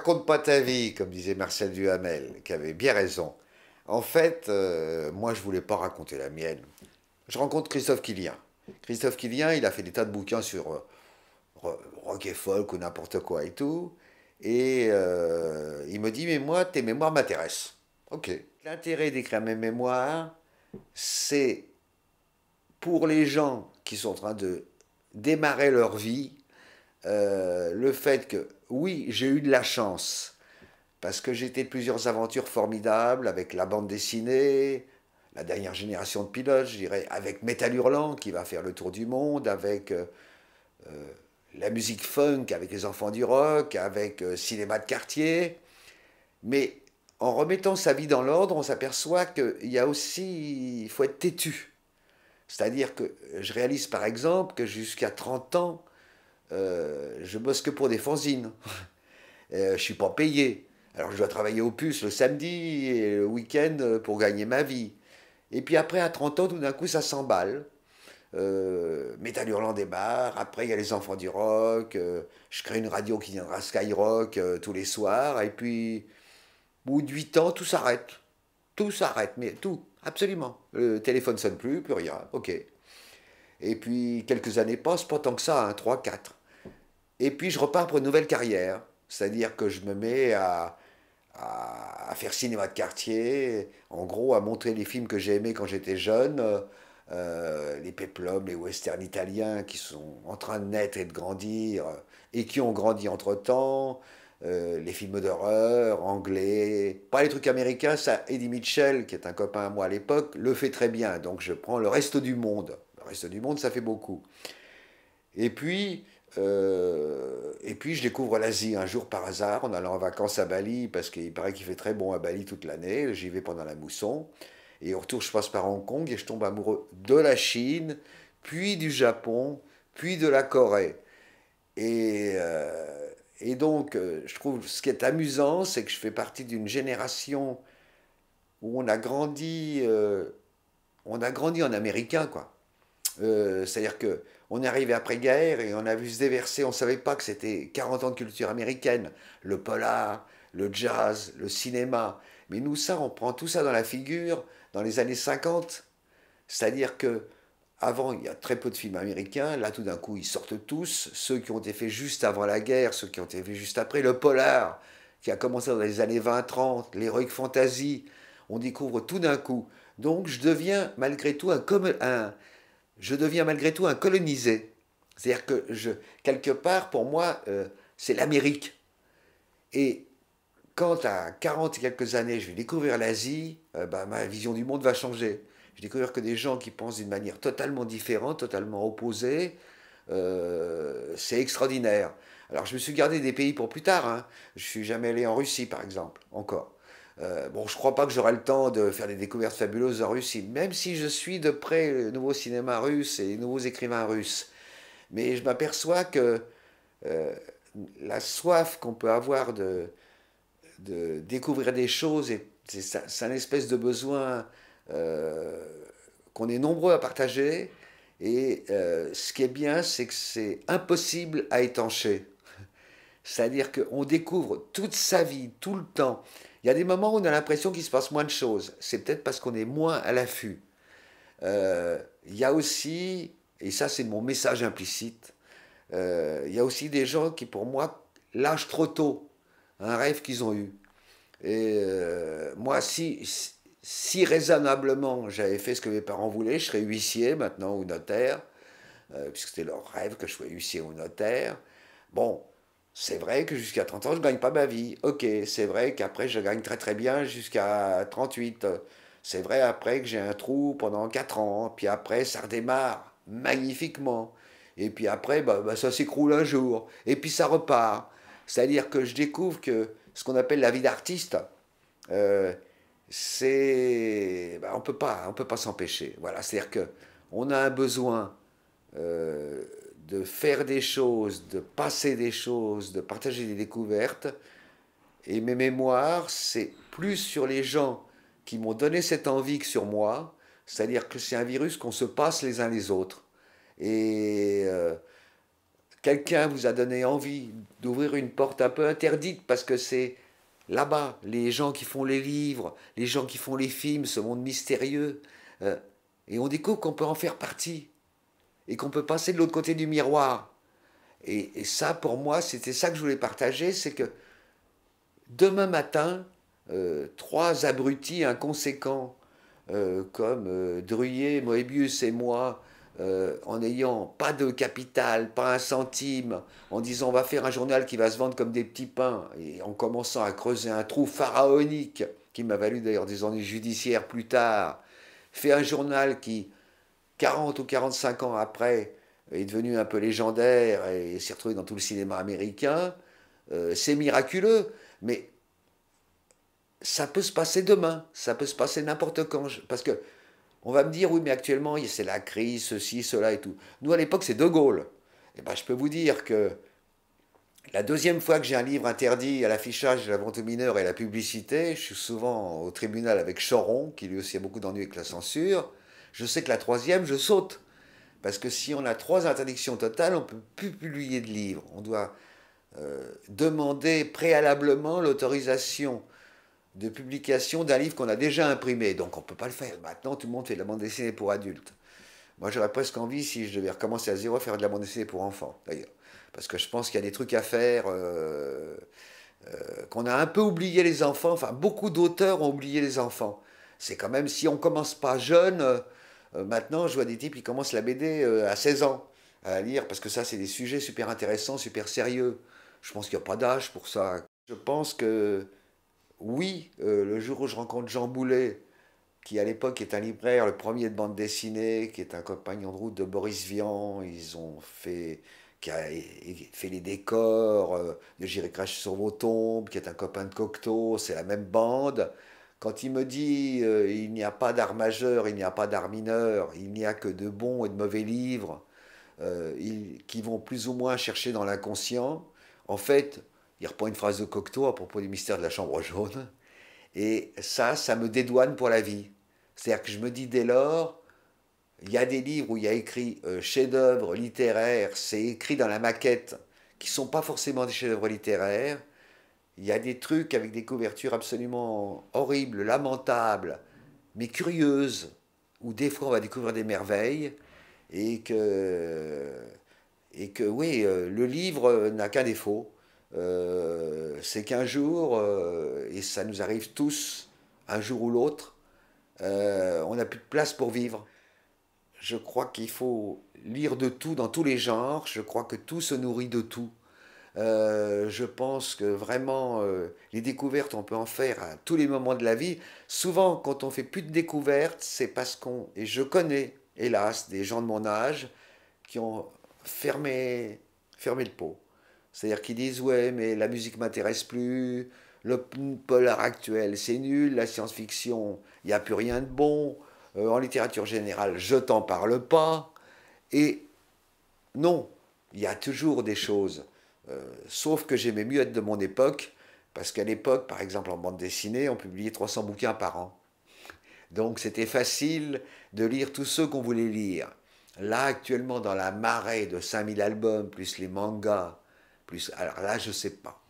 raconte pas ta vie, comme disait Marcel Duhamel, qui avait bien raison. En fait, euh, moi, je voulais pas raconter la mienne. Je rencontre Christophe Quillien. Christophe Quillien, il a fait des tas de bouquins sur euh, rock et folk ou n'importe quoi et tout. Et euh, il me dit, mais moi, tes mémoires m'intéressent. Ok. L'intérêt d'écrire mes mémoires, c'est pour les gens qui sont en train de démarrer leur vie, euh, le fait que, oui, j'ai eu de la chance, parce que j'ai été plusieurs aventures formidables avec la bande dessinée, la dernière génération de pilotes, je dirais, avec Metal Hurlant qui va faire le tour du monde, avec euh, euh, la musique funk, avec les enfants du rock, avec cinéma de quartier. Mais en remettant sa vie dans l'ordre, on s'aperçoit qu'il y a aussi, il faut être têtu. C'est-à-dire que je réalise par exemple que jusqu'à 30 ans, euh, je bosse que pour des fanzines. Je euh, je suis pas payé. Alors je dois travailler au puce le samedi et le week-end euh, pour gagner ma vie. Et puis après, à 30 ans, tout d'un coup, ça s'emballe. Euh, Métal Hurlant démarre, après il y a les enfants du rock, je crée une radio qui viendra Skyrock tous les soirs, et puis au bout de 8 ans, tout s'arrête. Tout s'arrête, mais tout, absolument. Le téléphone sonne plus, plus rien, ok. Et puis quelques années passent, pas tant que ça, hein, 3-4. Et puis je repars pour une nouvelle carrière. C'est-à-dire que je me mets à, faire cinéma de quartier, en gros à montrer les films que j'ai aimés quand j'étais jeune, euh, les péplums, les westerns italiens qui sont en train de naître et de grandir, et qui ont grandi entre-temps, euh, les films d'horreur anglais, pas les trucs américains, ça Eddie Mitchell, qui est un copain à moi à l'époque, le fait très bien, donc je prends le reste du monde. Le reste du monde, ça fait beaucoup. Et puis, euh, et puis je découvre l'Asie un jour par hasard en allant en vacances à Bali, parce qu'il paraît qu'il fait très bon à Bali toute l'année, j'y vais pendant la mousson, et au retour je passe par Hong Kong et je tombe amoureux de la Chine, puis du Japon, puis de la Corée. Et, euh, et donc euh, je trouve ce qui est amusant, c'est que je fais partie d'une génération où on a grandi, on a grandi en américain, quoi. C'est-à-dire que on est arrivé après-guerre et on a vu se déverser, on ne savait pas que c'était 40 ans de culture américaine, le polar, le jazz, le cinéma. Mais nous, ça, on prend tout ça dans la figure dans les années 50. C'est-à-dire que avant, il y a très peu de films américains. Là, tout d'un coup, ils sortent tous. Ceux qui ont été faits juste avant la guerre, ceux qui ont été faits juste après. Le polar, qui a commencé dans les années 20-30, l'héroïque fantasy. On découvre tout d'un coup. Donc, je deviens malgré tout un, un, je deviens malgré tout un colonisé. C'est-à-dire que je, quelque part, pour moi, euh, c'est l'Amérique. Et quand à 40 et quelques années, je vais découvrir l'Asie, euh, bah, ma vision du monde va changer. Je vais découvrir que des gens qui pensent d'une manière totalement différente, totalement opposée, euh, c'est extraordinaire. Alors je me suis gardé des pays pour plus tard. Hein. Je suis jamais allé en Russie, par exemple, encore. Euh, bon, je crois pas que j'aurai le temps de faire des découvertes fabuleuses en Russie, même si je suis de près le nouveau cinéma russe et les nouveaux écrivains russes. Mais je m'aperçois que euh, la soif qu'on peut avoir de, découvrir des choses, c'est un espèce de besoin euh, qu'on est nombreux à partager. Et ce qui est bien, c'est que c'est impossible à étancher. C'est-à-dire qu'on découvre toute sa vie, tout le temps. Il y a des moments où on a l'impression qu'il se passe moins de choses. C'est peut-être parce qu'on est moins à l'affût. Euh, il y a aussi, et ça c'est mon message implicite, euh, il y a aussi des gens qui pour moi lâchent trop tôt un rêve qu'ils ont eu. Et euh, moi, si, si raisonnablement j'avais fait ce que mes parents voulaient, je serais huissier maintenant ou notaire, puisque c'était leur rêve que je sois huissier ou notaire. Bon, c'est vrai que jusqu'à 30 ans, je ne gagne pas ma vie. Ok, c'est vrai qu'après, je gagne très très bien jusqu'à 38. C'est vrai après que j'ai un trou pendant 4 ans, puis après, ça redémarre magnifiquement. Et puis après, bah, bah, ça s'écroule un jour, et puis ça repart. C'est-à-dire que je découvre que ce qu'on appelle la vie d'artiste, euh, c'est... Bah, on ne peut pas s'empêcher. Voilà, c'est-à-dire qu'on a un besoin... Euh, de faire des choses, de passer des choses, de partager des découvertes. Et mes mémoires, c'est plus sur les gens qui m'ont donné cette envie que sur moi. C'est-à-dire que c'est un virus qu'on se passe les uns les autres. Et euh, quelqu'un vous a donné envie d'ouvrir une porte un peu interdite parce que c'est là-bas, les gens qui font les livres, les gens qui font les films, ce monde mystérieux. Euh, et on découvre qu'on peut en faire partie et qu'on peut passer de l'autre côté du miroir. Et, ça, pour moi, c'était ça que je voulais partager, c'est que demain matin, euh, trois abrutis inconséquents euh, comme euh, Druyer, Moebius et moi, en n'ayant pas de capital, pas un centime, en disant on va faire un journal qui va se vendre comme des petits pains, et en commençant à creuser un trou pharaonique, qui m'a valu d'ailleurs des ennuis judiciaires plus tard, fait un journal qui 40 ou 45 ans après, est devenu un peu légendaire et s'est retrouvé dans tout le cinéma américain. Euh, c'est miraculeux, mais ça peut se passer demain, ça peut se passer n'importe quand. Parce que on va me dire, oui, mais actuellement, c'est la crise, ceci, cela et tout. Nous, à l'époque, c'est De Gaulle. Et eh ben, je peux vous dire que la deuxième fois que j'ai un livre interdit à l'affichage de la vente aux mineurs et à la publicité, je suis souvent au tribunal avec Choron, qui lui aussi a beaucoup d'ennuis avec la censure. Je sais que la troisième, je saute. Parce que si on a trois interdictions totales, on ne peut plus publier de livres. On doit euh, demander préalablement l'autorisation de publication d'un livre qu'on a déjà imprimé. Donc on ne peut pas le faire. Maintenant, tout le monde fait de la bande dessinée pour adultes. Moi, j'aurais presque envie, si je devais recommencer à zéro, de faire de la bande dessinée pour enfants, d'ailleurs. Parce que je pense qu'il y a des trucs à faire, euh, euh, qu'on a un peu oublié les enfants. Enfin, beaucoup d'auteurs ont oublié les enfants. C'est quand même, si on commence pas jeune euh, maintenant, je vois des types qui commencent la BD euh, à 16 ans à lire, parce que ça, c'est des sujets super intéressants, super sérieux. Je pense qu'il n'y a pas d'âge pour ça. Je pense que, oui, euh, le jour où je rencontre Jean Boulet, qui à l'époque est un libraire, le premier de bande dessinée, qui est un compagnon de route de Boris Vian, ils ont fait qui a fait les décors de J'irai cracher sur vos tombes, qui est un copain de Cocteau, c'est la même bande. Quand il me dit euh, il n'y a pas d'art majeur, il n'y a pas d'art mineur, il n'y a que de bons et de mauvais livres, euh, qui vont plus ou moins chercher dans l'inconscient, en fait, il reprend une phrase de Cocteau à propos du mystère de la chambre jaune, et ça, ça me dédouane pour la vie. C'est-à-dire que je me dis dès lors, il y a des livres où il y a écrit euh, chef-d'œuvre littéraire, c'est écrit dans la maquette, qui ne sont pas forcément des chefs-d'œuvre littéraires, il y a des trucs avec des couvertures absolument horribles, lamentables, mais curieuses, où des fois on va découvrir des merveilles et que, et que oui, euh, le livre n'a qu'un défaut. Euh, c'est qu'un jour, euh, et ça nous arrive tous, un jour ou l'autre, on n'a plus de place pour vivre. Je crois qu'il faut lire de tout dans tous les genres, je crois que tout se nourrit de tout. Euh, je pense que vraiment, euh, les découvertes, on peut en faire à tous les moments de la vie. Souvent, quand on fait plus de découvertes, c'est parce qu'on, et je connais, hélas, des gens de mon âge qui ont fermé, fermé le pot. C'est-à-dire qu'ils disent, ouais, mais la musique m'intéresse plus, le polar actuel, c'est nul, la science-fiction, il n'y a plus rien de bon, euh, en littérature générale, je t'en parle pas. Et non, il y a toujours des choses. Euh, sauf que j'aimais mieux être de mon époque, parce qu'à l'époque, par exemple en bande dessinée, on publiait 300 bouquins par an. Donc c'était facile de lire tous ceux qu'on voulait lire. Là, actuellement, dans la marée de 5000 albums, plus les mangas, plus... Alors là, je sais pas.